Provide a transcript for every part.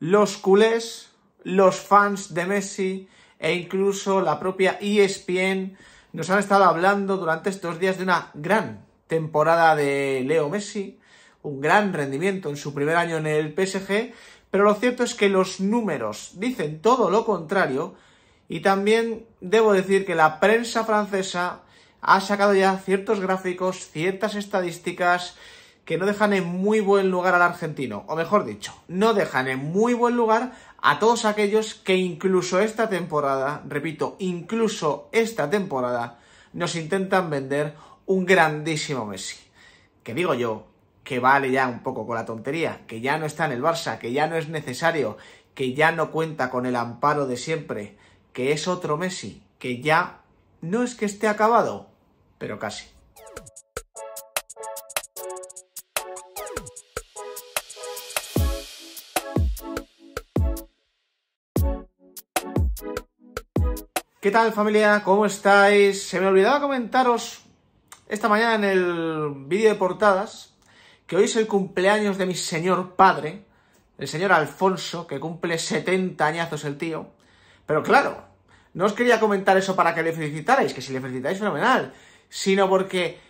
los culés, los fans de Messi e incluso la propia ESPN nos han estado hablando durante estos días de una gran temporada de Leo Messi, un gran rendimiento en su primer año en el PSG, pero lo cierto es que los números dicen todo lo contrario y también debo decir que la prensa francesa ha sacado ya ciertos gráficos, ciertas estadísticas, que no dejan en muy buen lugar al argentino, o mejor dicho, no dejan en muy buen lugar a todos aquellos que incluso esta temporada, repito, incluso esta temporada, nos intentan vender un grandísimo Messi. Que digo yo, que vale ya un poco con la tontería, que ya no está en el Barça, que ya no es necesario, que ya no cuenta con el amparo de siempre, que es otro Messi, que ya no es que esté acabado, pero casi. ¿Qué tal familia? ¿Cómo estáis? Se me olvidaba comentaros esta mañana en el vídeo de portadas que hoy es el cumpleaños de mi señor padre, el señor Alfonso, que cumple 70 añazos el tío. Pero claro, no os quería comentar eso para que le felicitarais, que si le felicitáis fenomenal, sino porque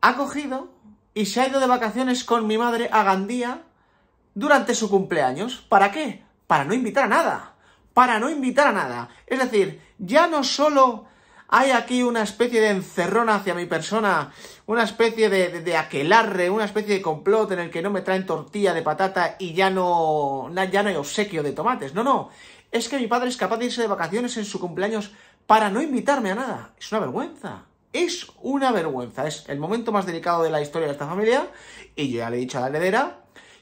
ha cogido y se ha ido de vacaciones con mi madre a Gandía durante su cumpleaños. ¿Para qué? Para no invitar a nada para no invitar a nada. Es decir, ya no solo hay aquí una especie de encerrona hacia mi persona, una especie de, de, aquelarre, una especie de complot en el que no me traen tortilla de patata y ya no, ya no hay obsequio de tomates. No, no. Es que mi padre es capaz de irse de vacaciones en su cumpleaños para no invitarme a nada. Es una vergüenza. Es una vergüenza. Es el momento más delicado de la historia de esta familia. Y yo ya le he dicho a la heredera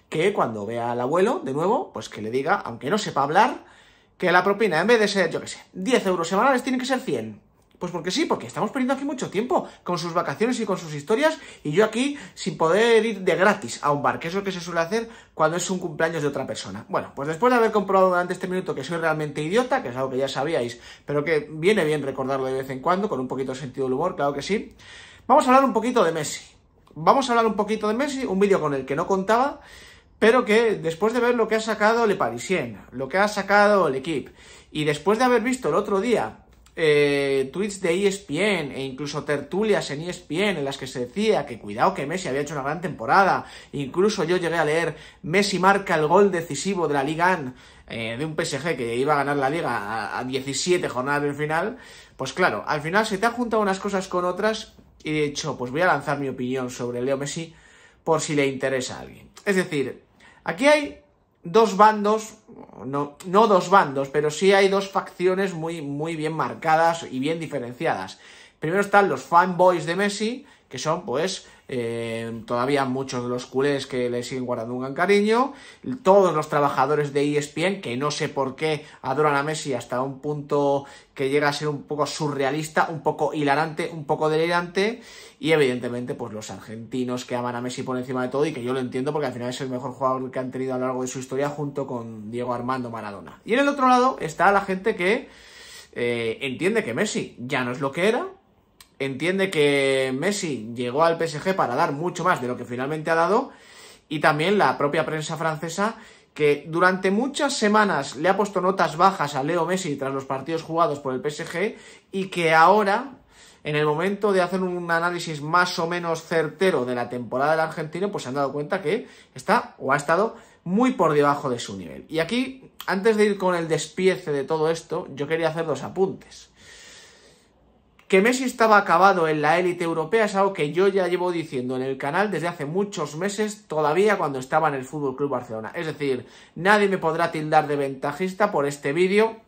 que cuando vea al abuelo de nuevo, pues que le diga, aunque no sepa hablar, que la propina, en vez de ser, yo qué sé, 10 euros semanales, tiene que ser 100. Pues porque sí, porque estamos perdiendo aquí mucho tiempo con sus vacaciones y con sus historias y yo aquí sin poder ir de gratis a un bar, que es lo que se suele hacer cuando es un cumpleaños de otra persona. Bueno, pues después de haber comprobado durante este minuto que soy realmente idiota, que es algo que ya sabíais, pero que viene bien recordarlo de vez en cuando, con un poquito de sentido del humor, claro que sí, vamos a hablar un poquito de Messi. Vamos a hablar un poquito de Messi, un vídeo con el que no contaba pero que después de ver lo que ha sacado Le Parisien, lo que ha sacado el equipo, y después de haber visto el otro día eh, tweets de ESPN e incluso tertulias en ESPN en las que se decía que cuidado que Messi había hecho una gran temporada, incluso yo llegué a leer Messi marca el gol decisivo de la Liga eh, de un PSG que iba a ganar la Liga a, 17 jornadas del final, pues claro, al final se te ha juntado unas cosas con otras y de hecho pues voy a lanzar mi opinión sobre Leo Messi por si le interesa a alguien. Es decir, Aquí hay dos bandos, no, no, dos bandos, pero sí hay dos facciones muy, muy bien marcadas y bien diferenciadas. Primero están los fanboys de Messi, que son pues eh, todavía muchos de los culés que le siguen guardando un gran cariño, todos los trabajadores de ESPN, que no sé por qué adoran a Messi hasta un punto que llega a ser un poco surrealista, un poco hilarante, un poco delirante, y evidentemente pues los argentinos que aman a Messi por encima de todo y que yo lo entiendo porque al final es el mejor jugador que han tenido a lo largo de su historia junto con Diego Armando Maradona. Y en el otro lado está la gente que eh, entiende que Messi ya no es lo que era, entiende que Messi llegó al PSG para dar mucho más de lo que finalmente ha dado y también la propia prensa francesa que durante muchas semanas le ha puesto notas bajas a Leo Messi tras los partidos jugados por el PSG y que ahora, en el momento de hacer un análisis más o menos certero de la temporada del argentino, pues se han dado cuenta que está o ha estado muy por debajo de su nivel. Y aquí, antes de ir con el despiece de todo esto, yo quería hacer dos apuntes. Que Messi estaba acabado en la élite europea es algo que yo ya llevo diciendo en el canal desde hace muchos meses, todavía cuando estaba en el FC Club Barcelona. Es decir, nadie me podrá tildar de ventajista por este vídeo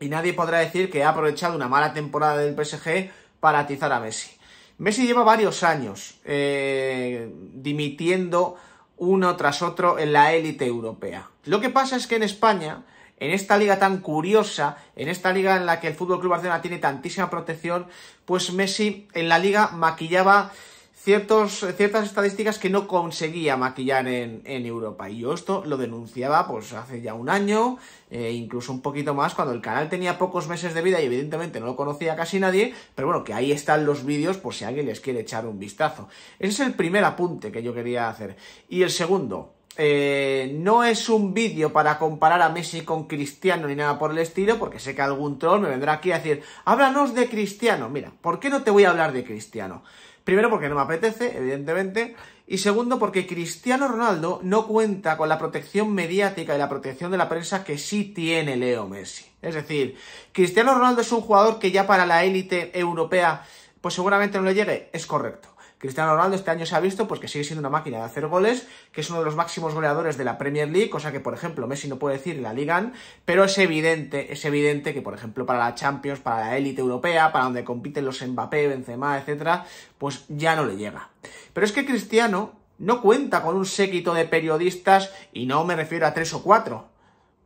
y nadie podrá decir que he aprovechado una mala temporada del PSG para atizar a Messi. Messi lleva varios años eh, dimitiendo uno tras otro en la élite europea. Lo que pasa es que en España en esta liga tan curiosa, en esta liga en la que el Fútbol Club Barcelona tiene tantísima protección, pues Messi en la liga maquillaba ciertas estadísticas que no conseguía maquillar en, Europa. Y yo esto lo denunciaba pues hace ya un año, eh, incluso un poquito más, cuando el canal tenía pocos meses de vida y evidentemente no lo conocía casi nadie, pero bueno, que ahí están los vídeos por si alguien les quiere echar un vistazo. Ese es el primer apunte que yo quería hacer. Y el segundo, eh, no es un vídeo para comparar a Messi con Cristiano ni nada por el estilo, porque sé que algún troll me vendrá aquí a decir, háblanos de Cristiano. Mira, ¿por qué no te voy a hablar de Cristiano? Primero porque no me apetece, evidentemente, y segundo porque Cristiano Ronaldo no cuenta con la protección mediática y la protección de la prensa que sí tiene Leo Messi. Es decir, Cristiano Ronaldo es un jugador que ya para la élite europea, pues seguramente no le llegue, es correcto. Cristiano Ronaldo este año se ha visto pues que sigue siendo una máquina de hacer goles, que es uno de los máximos goleadores de la Premier League, cosa que por ejemplo Messi no puede decir en la Liga, pero es evidente, es evidente que por ejemplo para la Champions, para la élite europea, para donde compiten los Mbappé, Benzema, etcétera, pues ya no le llega. Pero es que Cristiano no cuenta con un séquito de periodistas y no me refiero a tres o cuatro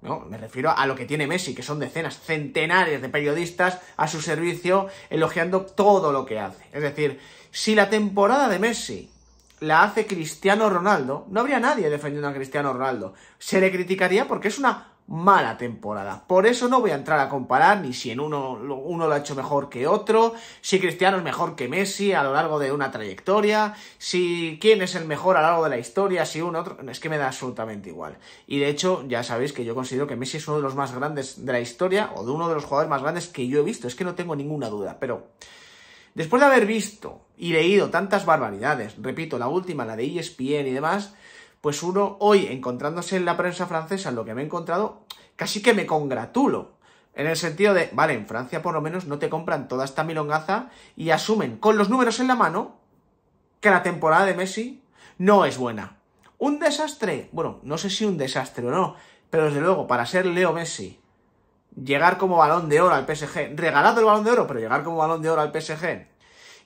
no, me refiero a lo que tiene Messi, que son decenas, centenares de periodistas a su servicio elogiando todo lo que hace. Es decir, si la temporada de Messi la hace Cristiano Ronaldo, no habría nadie defendiendo a Cristiano Ronaldo. Se le criticaría porque es una mala temporada. Por eso no voy a entrar a comparar ni si en uno, uno lo ha hecho mejor que otro, si Cristiano es mejor que Messi a lo largo de una trayectoria, si quién es el mejor a lo largo de la historia, si uno otro, es que me da absolutamente igual. Y de hecho, ya sabéis que yo considero que Messi es uno de los más grandes de la historia o de uno de los jugadores más grandes que yo he visto, es que no tengo ninguna duda, pero después de haber visto y leído tantas barbaridades, repito, la última, la de ESPN y demás, pues uno hoy encontrándose en la prensa francesa lo que me he encontrado, casi que me congratulo. En el sentido de, vale, en Francia por lo menos no te compran toda esta milongaza y asumen con los números en la mano que la temporada de Messi no es buena. ¿Un desastre? Bueno, no sé si un desastre o no, pero desde luego, para ser Leo Messi, llegar como balón de oro al PSG, regalado el balón de oro, pero llegar como balón de oro al PSG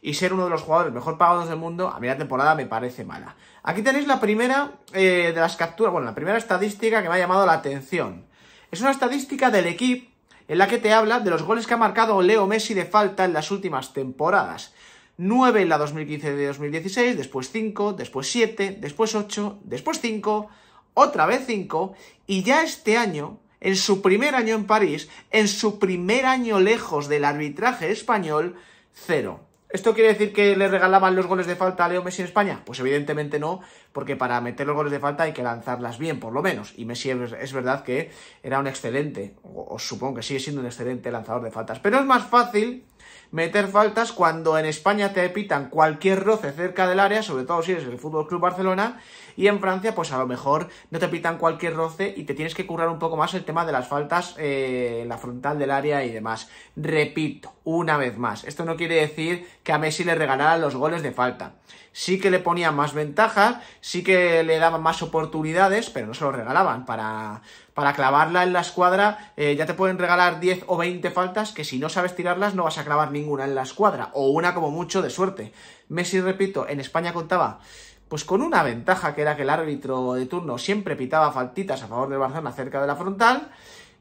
y ser uno de los jugadores mejor pagados del mundo, a mí la temporada me parece mala. Aquí tenéis la primera eh, de las capturas, bueno, la primera estadística que me ha llamado la atención. Es una estadística del equipo en la que te habla de los goles que ha marcado Leo Messi de falta en las últimas temporadas. Nueve en la 2015-2016, después cinco, después siete, después ocho, después cinco, otra vez cinco. y ya este año, en su primer año en París, en su primer año lejos del arbitraje español, cero. ¿Esto quiere decir que le regalaban los goles de falta a Leo Messi en España? Pues evidentemente no, porque para meter los goles de falta hay que lanzarlas bien, por lo menos. Y Messi es verdad que era un excelente, o, supongo que sigue siendo un excelente lanzador de faltas. Pero es más fácil meter faltas cuando en España te pitan cualquier roce cerca del área, sobre todo si eres el Fútbol Club Barcelona, y en Francia, pues a lo mejor no te pitan cualquier roce y te tienes que currar un poco más el tema de las faltas en eh, la frontal del área y demás. Repito, una vez más, esto no quiere decir que a Messi le regalaran los goles de falta. Sí que le ponían más ventajas, sí que le daban más oportunidades, pero no se los regalaban para para clavarla en la escuadra eh, ya te pueden regalar 10 o 20 faltas que si no sabes tirarlas no vas a clavar ninguna en la escuadra, o una como mucho de suerte. Messi, repito, en España contaba pues con una ventaja que era que el árbitro de turno siempre pitaba faltitas a favor del Barcelona cerca de la frontal.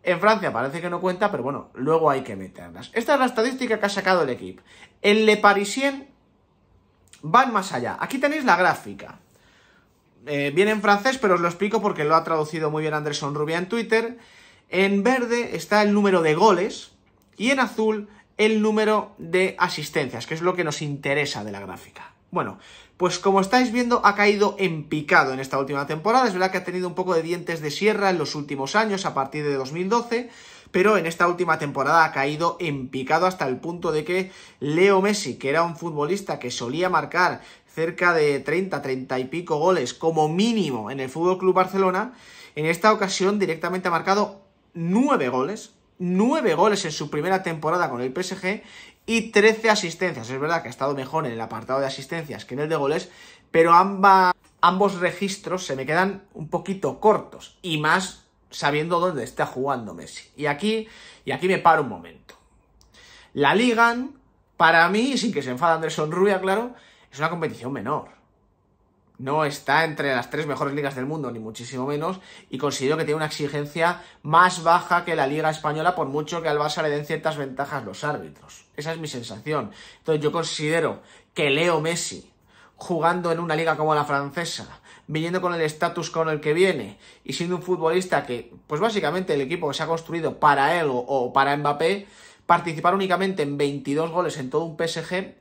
En Francia parece que no cuenta, pero bueno, luego hay que meterlas. Esta es la estadística que ha sacado el equipo. En Le Parisien van más allá. Aquí tenéis la gráfica. Eh, viene en francés, pero os lo explico porque lo ha traducido muy bien Anderson Rubia en Twitter. En verde está el número de goles y en azul el número de asistencias, que es lo que nos interesa de la gráfica. Bueno, pues como estáis viendo ha caído en picado en esta última temporada, es verdad que ha tenido un poco de dientes de sierra en los últimos años a partir de 2012, pero en esta última temporada ha caído en picado hasta el punto de que Leo Messi, que era un futbolista que solía marcar cerca de 30, 30 y pico goles como mínimo en el Fútbol Club Barcelona, en esta ocasión directamente ha marcado 9 goles, 9 goles en su primera temporada con el PSG y 13 asistencias. Es verdad que ha estado mejor en el apartado de asistencias que en el de goles, pero ambos registros se me quedan un poquito cortos y más sabiendo dónde está jugando Messi. Y aquí, y aquí me paro un momento. La ligan, para mí, sin que se enfada Anderson Rubia, claro, es una competición menor. No está entre las tres mejores ligas del mundo, ni muchísimo menos, y considero que tiene una exigencia más baja que la Liga Española, por mucho que al Barça le den ciertas ventajas los árbitros. Esa es mi sensación. Entonces yo considero que Leo Messi, jugando en una liga como la francesa, viniendo con el estatus con el que viene y siendo un futbolista que, pues básicamente el equipo que se ha construido para él o, o, para Mbappé, participar únicamente en 22 goles en todo un PSG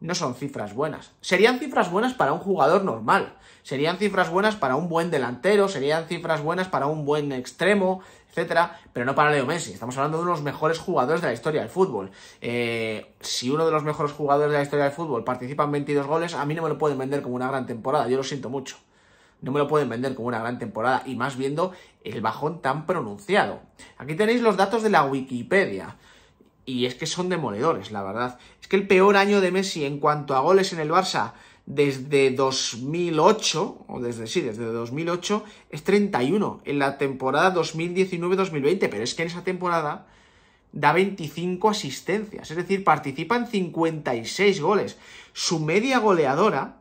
no son cifras buenas. Serían cifras buenas para un jugador normal, serían cifras buenas para un buen delantero, serían cifras buenas para un buen extremo, etcétera, pero no para Leo Messi. Estamos hablando de uno de los mejores jugadores de la historia del fútbol. Eh, si uno de los mejores jugadores de la historia del fútbol participa en 22 goles, a mí no me lo pueden vender como una gran temporada, yo lo siento mucho. No me lo pueden vender como una gran temporada y más viendo el bajón tan pronunciado. Aquí tenéis los datos de la Wikipedia y es que son demoledores, la verdad. Es que el peor año de Messi en cuanto a goles en el Barça desde 2008, o desde sí, desde 2008, es 31 en la temporada 2019-2020, pero es que en esa temporada da 25 asistencias, es decir, participa en 56 goles. Su media goleadora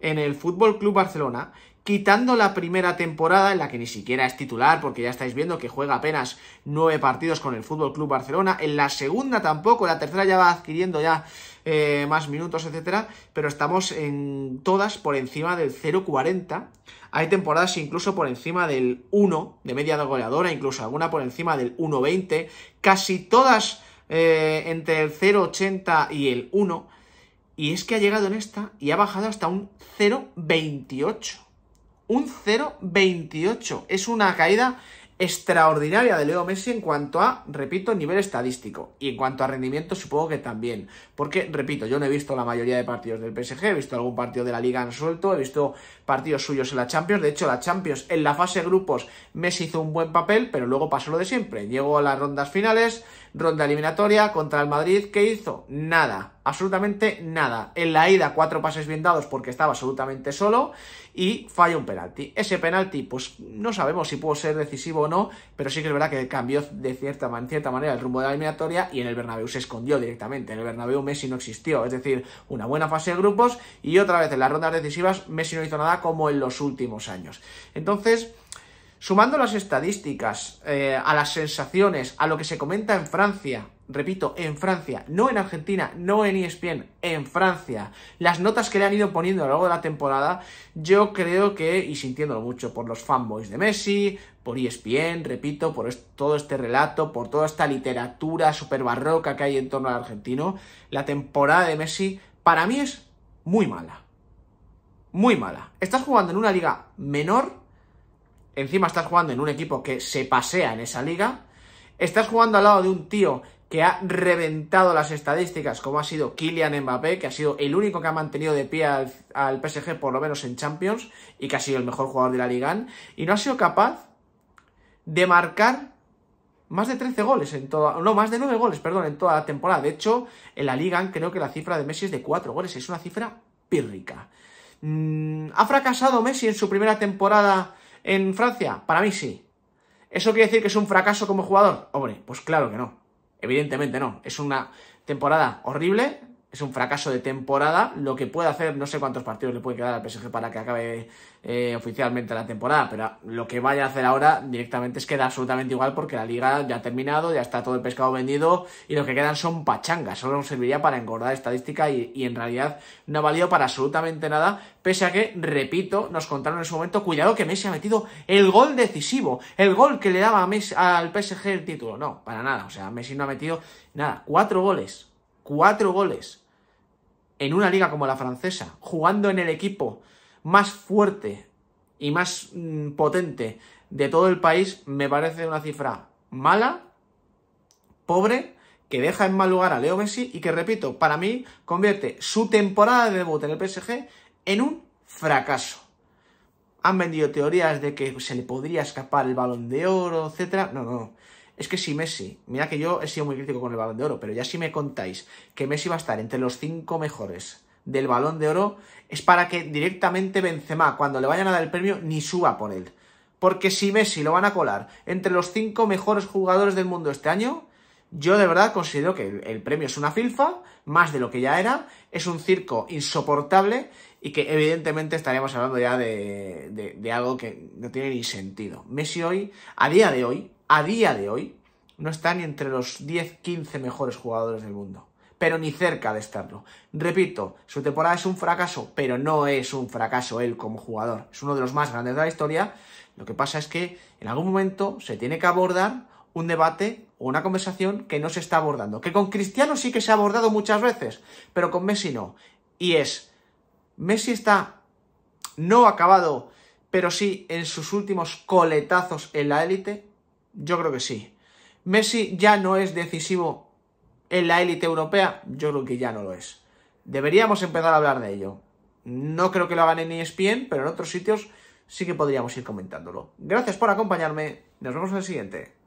en el Fútbol Club Barcelona quitando la primera temporada en la que ni siquiera es titular porque ya estáis viendo que juega apenas nueve partidos con el Fútbol Club Barcelona, en la segunda tampoco, la tercera ya va adquiriendo ya eh, más minutos, etcétera, pero estamos en todas por encima del 0,40. Hay temporadas incluso por encima del 1 de media goleadora, incluso alguna por encima del 1,20, casi todas eh, entre el 0,80 y el 1. Y es que ha llegado en esta y ha bajado hasta un 0,28 un 0,28. Es una caída extraordinaria de Leo Messi en cuanto a, repito, nivel estadístico y en cuanto a rendimiento supongo que también, porque, repito, yo no he visto la mayoría de partidos del PSG, he visto algún partido de la Liga en suelto, he visto partidos suyos en la Champions, de hecho la Champions en la fase de grupos Messi hizo un buen papel, pero luego pasó lo de siempre, llegó a las rondas finales, ronda eliminatoria contra el Madrid, ¿qué hizo? Nada, absolutamente nada. En la ida, cuatro pases bien dados porque estaba absolutamente solo y falla un penalti. Ese penalti, pues no sabemos si pudo ser decisivo o no, pero sí que es verdad que cambió de cierta, manera el rumbo de la eliminatoria y en el Bernabéu se escondió directamente. En el Bernabéu Messi no existió, es decir, una buena fase de grupos y otra vez en las rondas decisivas Messi no hizo nada como en los últimos años. Entonces... Sumando las estadísticas, eh, a las sensaciones, a lo que se comenta en Francia, repito, en Francia, no en Argentina, no en ESPN, en Francia, las notas que le han ido poniendo a lo largo de la temporada, yo creo que, y sintiéndolo mucho por los fanboys de Messi, por ESPN, repito, por todo este relato, por toda esta literatura super barroca que hay en torno al argentino, la temporada de Messi para mí es muy mala. Muy mala. Estás jugando en una liga menor, encima estás jugando en un equipo que se pasea en esa liga, estás jugando al lado de un tío que ha reventado las estadísticas, como ha sido Kylian Mbappé, que ha sido el único que ha mantenido de pie al, PSG, por lo menos en Champions, y que ha sido el mejor jugador de la Liga, y no ha sido capaz de marcar más de 13 goles en toda, no, más de 9 goles, perdón, en toda la temporada. De hecho, en la Liga creo que la cifra de Messi es de 4 goles, es una cifra pírrica. Mm, ¿Ha fracasado Messi en su primera temporada en Francia? Para mí sí. ¿Eso quiere decir que es un fracaso como jugador? Hombre, pues claro que no. Evidentemente no. Es una temporada horrible, es un fracaso de temporada. Lo que puede hacer, no sé cuántos partidos le puede quedar al PSG para que acabe eh, oficialmente la temporada, pero lo que vaya a hacer ahora directamente es que da absolutamente igual porque la liga ya ha terminado, ya está todo el pescado vendido y lo que quedan son pachangas. Solo nos serviría para engordar estadística y, en realidad no ha valido para absolutamente nada, pese a que, repito, nos contaron en su momento, cuidado que Messi ha metido el gol decisivo, el gol que le daba Messi, al PSG el título. No, para nada, o sea, Messi no ha metido nada, cuatro goles cuatro goles en una liga como la francesa, jugando en el equipo más fuerte y más mm, potente de todo el país, me parece una cifra mala, pobre, que deja en mal lugar a Leo Messi y que, repito, para mí convierte su temporada de debut en el PSG en un fracaso. Han vendido teorías de que se le podría escapar el balón de oro, etc. No, no, no. Es que si Messi, mira que yo he sido muy crítico con el balón de oro, pero ya si me contáis que Messi va a estar entre los cinco mejores del balón de oro, es para que directamente Benzema, cuando le vayan a dar el premio, ni suba por él. Porque si Messi lo van a colar entre los cinco mejores jugadores del mundo este año, yo de verdad considero que el, premio es una filfa, más de lo que ya era, es un circo insoportable y que evidentemente estaríamos hablando ya de algo que no tiene ni sentido. Messi hoy, a día de hoy, a día de hoy, no está ni entre los 10-15 mejores jugadores del mundo. Pero ni cerca de estarlo. Repito, su temporada es un fracaso, pero no es un fracaso él como jugador. Es uno de los más grandes de la historia. Lo que pasa es que en algún momento se tiene que abordar un debate o una conversación que no se está abordando. Que con Cristiano sí que se ha abordado muchas veces, pero con Messi no. Y es, Messi está no acabado, pero sí en sus últimos coletazos en la élite, yo creo que sí. Messi ya no es decisivo en la élite europea. Yo creo que ya no lo es. Deberíamos empezar a hablar de ello. No creo que lo hagan en ESPN, pero en otros sitios sí que podríamos ir comentándolo. Gracias por acompañarme. Nos vemos en el siguiente.